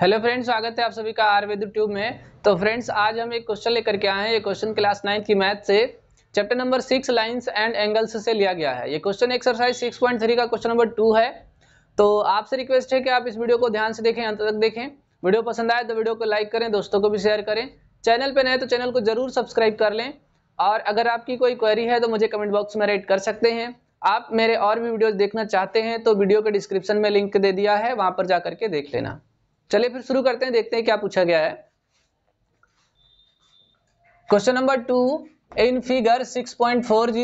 hello friends स्वागत है आप सभी का आयुर्वेद ट्यूब में तो फ्रेंड्स आज हम एक क्वेश्चन लेकर के आए हैं ये क्वेश्चन क्लास नाइन्थ की मैथ से chapter number six lines and angles से लिया गया है ये question exercise six point three का क्वेश्चन नंबर टू है तो आपसे रिक्वेस्ट है कि आप इस वीडियो को ध्यान से देखें अंत तक देखें वीडियो पसंद आए तो वीडियो को लाइक करें दोस्तों को भी शेयर करें चैनल पर नए तो चैनल को जरूर सब्सक्राइब कर लें और अगर आपकी कोई क्वेरी है तो मुझे कमेंट बॉक्स में रेड कर सकते हैं आप मेरे और भी वीडियोज देखना चाहते हैं तो वीडियो के डिस्क्रिप्शन में लिंक दे दिया है वहाँ पर जा करके देख लेना चलिए फिर शुरू करते हैं देखते हैं क्या पूछा गया है question number two in figure 6.40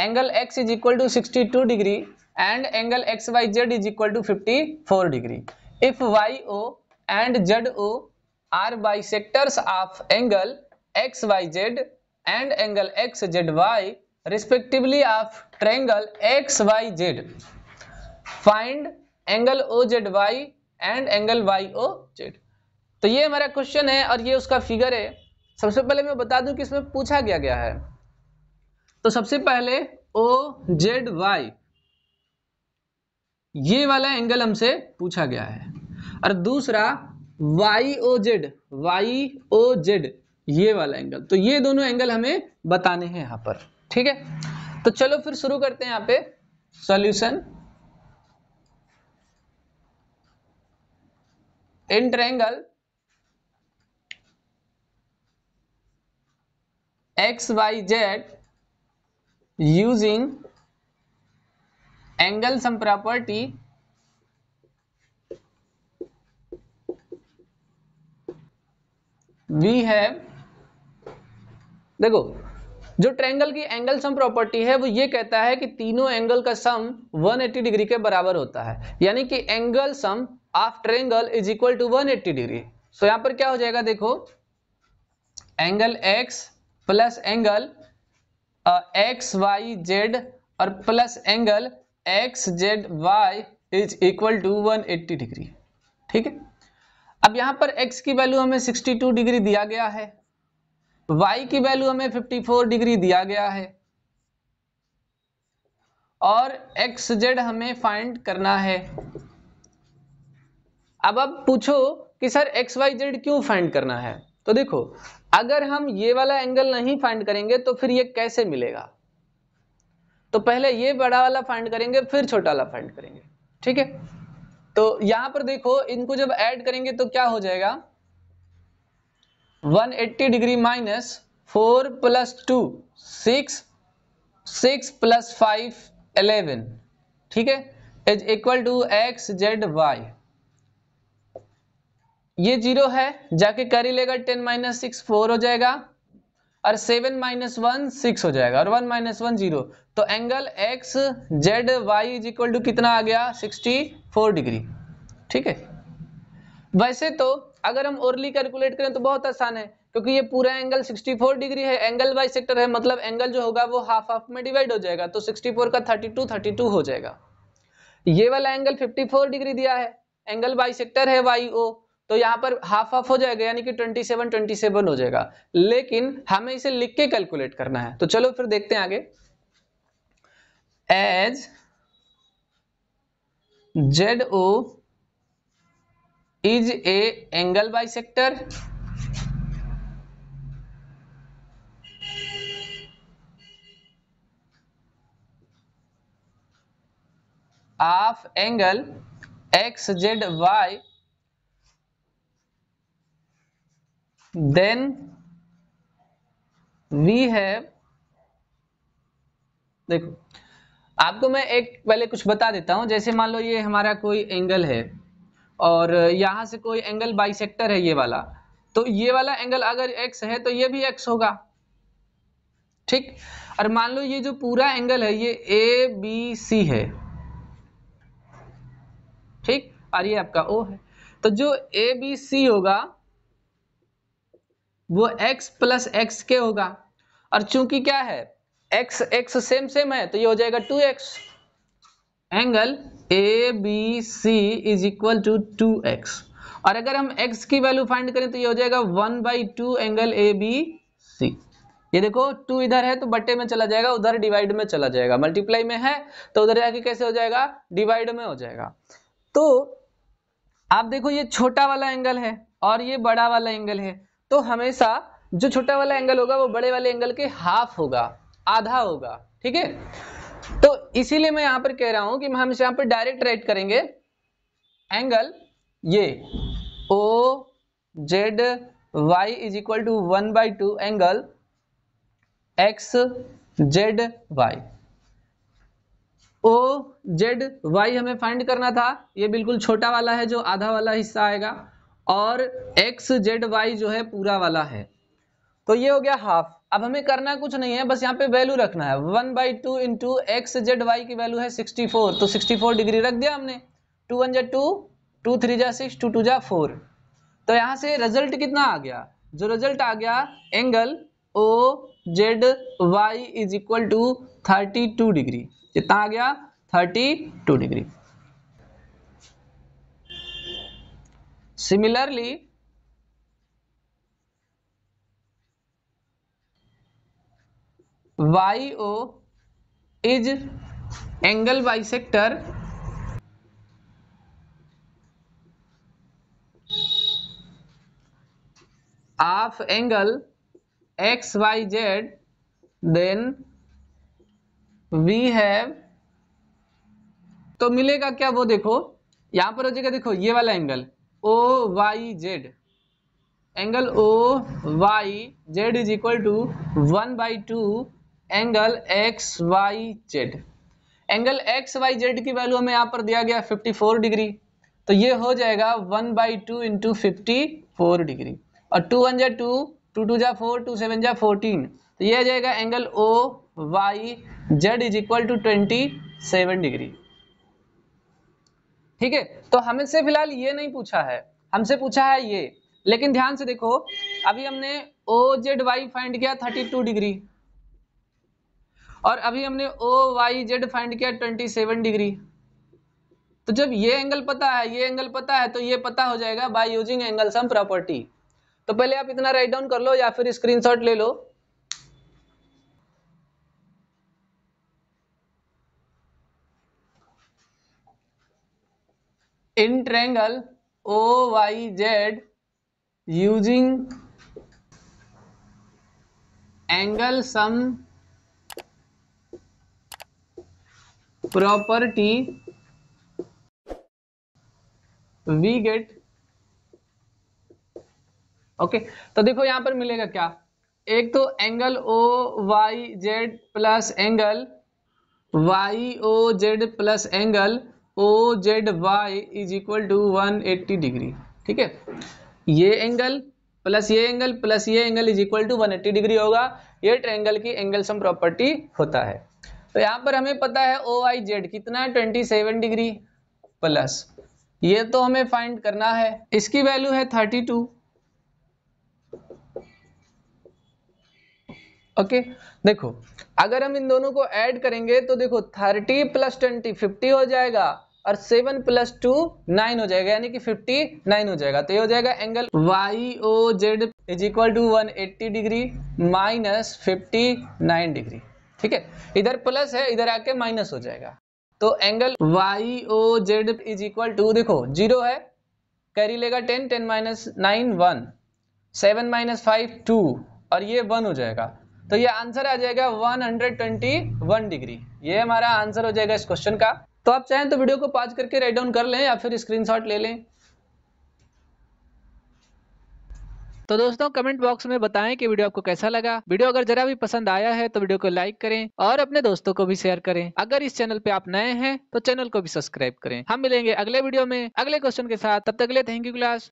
angle x is equal to 62 degree and angle X Y Z is equal to 54 degree if Y O and Z O are bisectors of angle X Y Z and angle X Z Y respectively of triangle X Y Z find angle O Z Y and angle Y O Z तो ये हमारा question है और ये उसका figure है सबसे पहले मैं बता दूं कि इसमें पूछा गया गया है तो सबसे पहले ओ जेड वाई ये वाला एंगल हमसे पूछा गया है और दूसरा Y O Z Y O Z ये वाला एंगल तो ये दोनों एंगल हमें बताने हैं यहां पर ठीक है तो चलो फिर शुरू करते हैं यहां पे solution in X Y Z using angle sum property we have देखो जो ट्रेंगल की एंगल सम प्रॉपर्टी है वो ये कहता है कि तीनों एंगल का सम 180 डिग्री के बराबर होता है यानी कि angle sum of triangle is equal to 180 degree so यहां पर क्या हो जाएगा देखो angle X plus angle X Y Z और plus angle X Z Y is equal to 180 degree ठीक है अब यहां पर x की वैल्यू हमें 62 डिग्री दिया गया है y की वैल्यू हमें 54 डिग्री दिया गया है और एक्स जेड हमें फाइंड करना है अब अब पूछो कि सर एक्स वाई जेड क्यों फाइंड करना है तो देखो अगर हम ये वाला एंगल नहीं फाइंड करेंगे तो फिर ये कैसे मिलेगा तो पहले ये बड़ा वाला फाइंड करेंगे फिर छोटा वाला फाइंड करेंगे ठीक है तो यहां पर देखो इनको जब ऐड करेंगे तो क्या हो जाएगा 180 degree minus four plus two six six plus five eleven ठीक है is equal to X Z Y ये जीरो है जाके कैरी लेगा टेन माइनस सिक्स फोर हो जाएगा और सेवन माइनस वन सिक्स हो जाएगा और वन माइनस वन जीरो तो angle X Z Y is equal to कितना आ गया सिक्सटी फोर डिग्री ठीक है वैसे तो अगर हम ओरली कैलकुलेट करें तो बहुत आसान है क्योंकि ये पूरा एंगल 64 डिग्री है एंगल वाई सेक्टर है मतलब एंगल जो होगा वो हाफ हाफ में डिवाइड हो जाएगा तो 64 का 32 32 हो जाएगा ये वाला एंगल 54 डिग्री दिया है एंगल वाई सेक्टर है वाई ओ तो यहाँ पर हाफ हाफ हो जाएगा यानी कि 27 27 हो जाएगा लेकिन हमें इसे लिख के कैलकुलेट करना है तो चलो फिर देखते हैं आगे as Z O is a angle bisector of angle X Z Y then we have देखो आपको मैं एक पहले कुछ बता देता हूं जैसे मान लो ये हमारा कोई एंगल है और यहां से कोई एंगल बाइसेक्टर है ये वाला तो ये वाला एंगल अगर एक्स है तो ये भी एक्स होगा ठीक और मान लो ये जो पूरा एंगल है ये ए बी सी है ठीक और ये आपका ओ है तो जो ए बी सी होगा वो x प्लस एक्स के होगा और चूंकि क्या है x x सेम सेम है तो ये हो जाएगा 2x angle A B C is equal to two X और अगर हम x की वैल्यू फाइंड करें तो ये हो जाएगा one by two angle A B C ये देखो टू इधर है तो बट्टे में चला जाएगा उधर डिवाइड में चला जाएगा मल्टीप्लाई में है तो उधर जाके कैसे हो जाएगा डिवाइड में हो जाएगा तो आप देखो ये छोटा वाला एंगल है और ये बड़ा वाला एंगल है तो हमेशा जो छोटा वाला एंगल होगा वो बड़े वाले एंगल के हाफ होगा आधा होगा ठीक है तो इसीलिए मैं यहां पर कह रहा हूं कि हम यहां पर डायरेक्ट राइट करेंगे एंगल ये O Z Y is equal to one by two angle X Z Y O Z Y हमें फाइंड करना था ये बिल्कुल छोटा वाला है जो आधा वाला हिस्सा आएगा और एक्स जेड वाई जो है पूरा वाला है तो ये हो गया हाफ अब हमें करना कुछ नहीं है बस यहाँ पे वैल्यू रखना है one by two into X Z Y की वैल्यू है सिक्सटी फोर तो सिक्सटी फोर डिग्री रख दिया हमने टू वन जा टू टू थ्री जा सिक्स टू टू जा फोर तो यहाँ से रिजल्ट कितना आ गया जो रिजल्ट आ गया angle O Z Y is equal to thirty two degree कितना आ गया thirty two degree Similarly, YO is angle bisector of angle XYZ then we have तो मिलेगा क्या वो देखो यहां पर हो जाएगा देखो ये वाला angle O Y Z angle O Y Z is equal to one by two angle X Y Z angle X Y Z की वैल्यू हमें यहाँ पर दिया गया 54 डिग्री तो ये हो जाएगा one by two into fifty four degree और टू वन जा टू टू टू जा फोर टू सेवन जा फोर्टीन तो ये आ जाएगा angle O Y Z is equal to twenty seven degree ठीक है तो हमें से फिलहाल ये नहीं पूछा है हमसे पूछा है ये लेकिन ध्यान से देखो अभी हमने ओ जेड वाई फाइंड किया थर्टी टू डिग्री और अभी हमने ओ वाई जेड फाइंड किया ट्वेंटी सेवन डिग्री तो जब ये एंगल पता है ये एंगल पता है तो ये पता हो जाएगा by using angle sum property तो पहले आप इतना राइट डाउन कर लो या फिर स्क्रीनशॉट ले लो O Y Z using angle sum property we get okay तो देखो यहां पर मिलेगा क्या एक तो angle O Y Z plus angle Y O Z plus angle O Z Y is equal to one eighty degree ठीक है ये एंगल प्लस ये एंगल प्लस ये angle is equal to one eighty degree होगा ये triangle की angle sum property होता है तो यहाँ पर हमें पता है ओ आई जेड कितना है ट्वेंटी सेवन डिग्री प्लस ये तो हमें फाइंड करना है इसकी वैल्यू है थर्टी टू ओके देखो अगर हम इन दोनों को ऐड करेंगे तो देखो थर्टी प्लस ट्वेंटी फिफ्टी हो जाएगा और सेवन प्लस टू नाइन हो जाएगा यानी कि फिफ्टी नाइन हो जाएगा तो ये हो जाएगा angle Y O Z is equal to one eighty degree minus fifty nine degree ठीक है इधर प्लस है इधर आके माइनस हो जाएगा तो angle Y O Z is equal to देखो जीरो है कैरी लेगा ten ten minus nine one seven minus five two और ये वन हो जाएगा तो ये आंसर आ जाएगा 121 डिग्री ये हमारा आंसर हो जाएगा इस क्वेश्चन का तो आप चाहें तो वीडियो को पाज करके राइट डाउन कर लें या फिर स्क्रीनशॉट ले लें तो दोस्तों कमेंट बॉक्स में बताएं कि वीडियो आपको कैसा लगा वीडियो अगर जरा भी पसंद आया है तो वीडियो को लाइक करें और अपने दोस्तों को भी शेयर करें अगर इस चैनल पे आप नए हैं तो चैनल को भी सब्सक्राइब करें हम मिलेंगे अगले वीडियो में अगले क्वेश्चन के साथ तब तक अगले थैंक यू क्लास